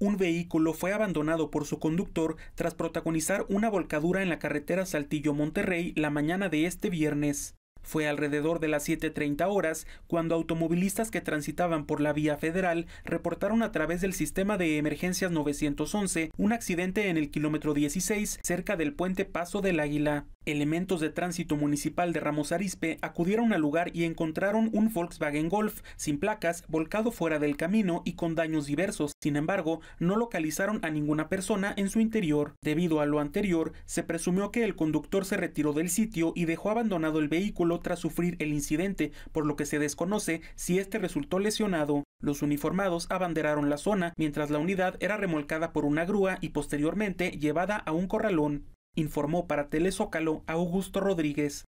un vehículo fue abandonado por su conductor tras protagonizar una volcadura en la carretera Saltillo-Monterrey la mañana de este viernes. Fue alrededor de las 7.30 horas cuando automovilistas que transitaban por la vía federal reportaron a través del sistema de emergencias 911 un accidente en el kilómetro 16 cerca del puente Paso del Águila. Elementos de tránsito municipal de Ramos Arispe acudieron al lugar y encontraron un Volkswagen Golf sin placas, volcado fuera del camino y con daños diversos. Sin embargo, no localizaron a ninguna persona en su interior. Debido a lo anterior, se presumió que el conductor se retiró del sitio y dejó abandonado el vehículo tras sufrir el incidente, por lo que se desconoce si este resultó lesionado. Los uniformados abanderaron la zona mientras la unidad era remolcada por una grúa y posteriormente llevada a un corralón informó para Telezócalo Augusto Rodríguez.